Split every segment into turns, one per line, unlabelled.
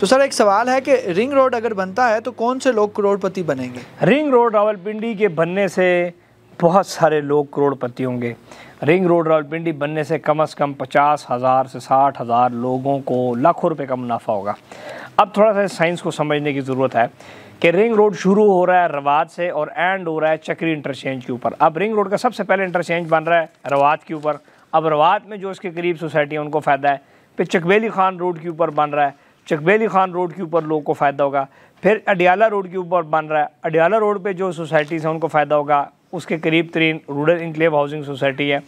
तो सर एक सवाल है कि रिंग रोड अगर बनता है तो कौन से लोग करोड़पति बनेंगे रिंग रोड रावलपिंडी के बनने से बहुत सारे लोग करोड़पति होंगे रिंग रोड रावलपिंडी बनने से कम अज़ कम पचास हज़ार से साठ हज़ार लोगों को लाखों रुपए का मुनाफा होगा अब थोड़ा सा साइंस को समझने की ज़रूरत है कि रिंग रोड शुरू हो रहा है रवाद से और एंड हो रहा है चक्री इंटरचेंज के ऊपर अब रिंग रोड का सबसे पहले इंटरचेंज बन रहा है रवाद के ऊपर अब रवाद में जो इसके करीब सोसाइटी है उनको फ़ायदा है फिर चकबेली खान रोड के ऊपर बन रहा है चकबेली खान रोड के ऊपर लोगों को फ़ायदा होगा फिर अडियाला रोड के ऊपर बन रहा है अडियाला रोड पे जो सोसाइटीज़ हैं उनको फ़ायदा होगा उसके करीब तरीन रूरल इंक्लेव हाउसिंग सोसाइटी है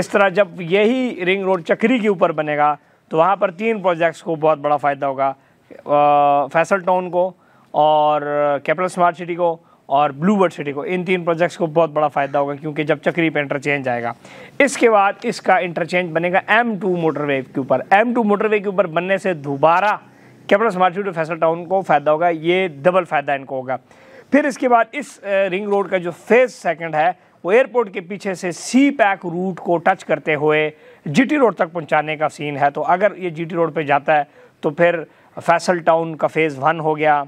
इस तरह जब यही रिंग रोड चक्री के ऊपर बनेगा तो वहाँ पर तीन प्रोजेक्ट्स को बहुत बड़ा फ़ायदा होगा फैसल टाउन को और कैपिटल स्मार्ट सिटी को और ब्लू बर्ड सिटी को इन तीन प्रोजेक्ट्स को बहुत बड़ा फ़ायदा होगा क्योंकि जब चक्री पर इंटरचेंज आएगा इसके बाद इसका इंटरचेंज बनेगा एम टू मोटरवे के ऊपर एम टू मोटरवे के ऊपर बनने से दोबारा capital smart city Faisal town को फ़ायदा होगा ये डबल फ़ायदा इनको होगा फिर इसके बाद इस रिंग रोड का जो फेज़ सेकंड है वो एयरपोर्ट के पीछे से सी पैक रूट को टच करते हुए जीटी रोड तक पहुंचाने का सीन है तो अगर ये जीटी रोड पे जाता है तो फिर फैसल टाउन का फेज़ वन हो गया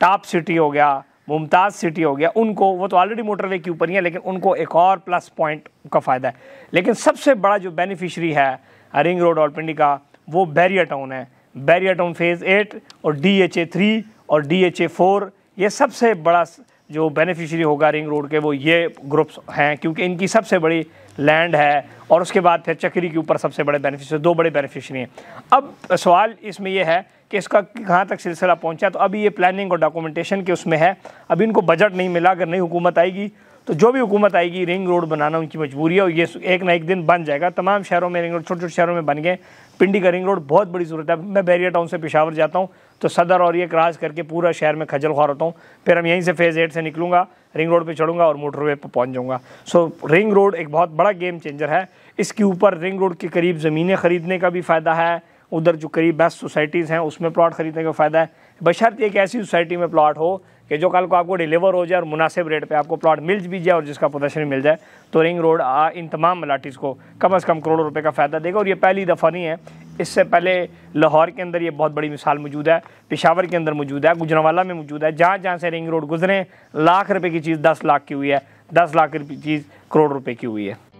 टॉप सिटी हो गया मुमताज़ सिटी हो गया उनको वो तो ऑलरेडी मोटरवे के ऊपर ही है लेकिन उनको एक और प्लस पॉइंट का फ़ायदा है लेकिन सबसे बड़ा जो बेनिफिशरी है रिंग रोड और पिंडी का वो बैरिया टाउन है बैरियर डाउन फेज एट और डी एच ए थ्री और डी एच ए फोर ये सबसे बड़ा जो बेनिफिशियरी होगा रिंग रोड के वो ये ग्रुप्स हैं क्योंकि इनकी सबसे बड़ी लैंड है और उसके बाद फिर चक्री के ऊपर सबसे बड़े बेनिफिशरी दो बड़े बेनिफिशरी हैं अब सवाल इसमें यह है कि इसका कहाँ तक सिलसिला पहुँचा तो अभी ये प्लानिंग और डॉक्यूमेंटेशन के उसमें है अभी इनको बजट नहीं मिला अगर नई हुकूमत आएगी तो जो भी हुकूमत आएगी रिंग रोड बनाना उनकी मजबूरी है और ये एक ना एक दिन बन जाएगा तमाम शहरों में रिंग रोड छोटे छोटे शहरों में बन गए पिंडी का रिंग रोड बहुत बड़ी सूरत है मैं बैरिया टाउन से पिशावर जाता हूँ तो सदर और ये क्रॉस करके पूरा शहर में खजल खुआ होता हूँ फिर हम यहीं से फेज़ एट से निकलूँगा रिंग रोड पर चढ़ूँगा और मोटर वे पर पहुँच जाऊँगा सो रिंग रोड एक बहुत बड़ा गेम चेंजर है इसके ऊपर रिंग रोड के करीब ज़मीनें ख़रीदने का भी फ़ायदा है उधर जो करीब बेस्ट सोसाइटीज़ हैं उसमें प्लाट ख़रीदने का फ़ायदा है बशर्त एक ऐसी सोसाइटी में प्लाट हो कि जो कल को आपको डिलीवर हो जाए और मुनासिब रेट पे आपको प्लाट मिल भी जाए और जिसका प्रदर्शन मिल जाए तो रिंग रोड आ, इन तमाम मलाटीज़ को कम अज़ कम करोड़ों रुपए का फ़ायदा देगा और ये पहली दफ़ा नहीं है इससे पहले लाहौर के अंदर ये बहुत बड़ी मिसाल मौजूद है पिशावर के अंदर मौजूद है गुजरावाला में मौजूद है जहाँ जहाँ से रिंग रोड गुजरें लाख रुपये की चीज़ दस लाख की हुई है दस लाख की चीज़ करोड़ रुपये की हुई है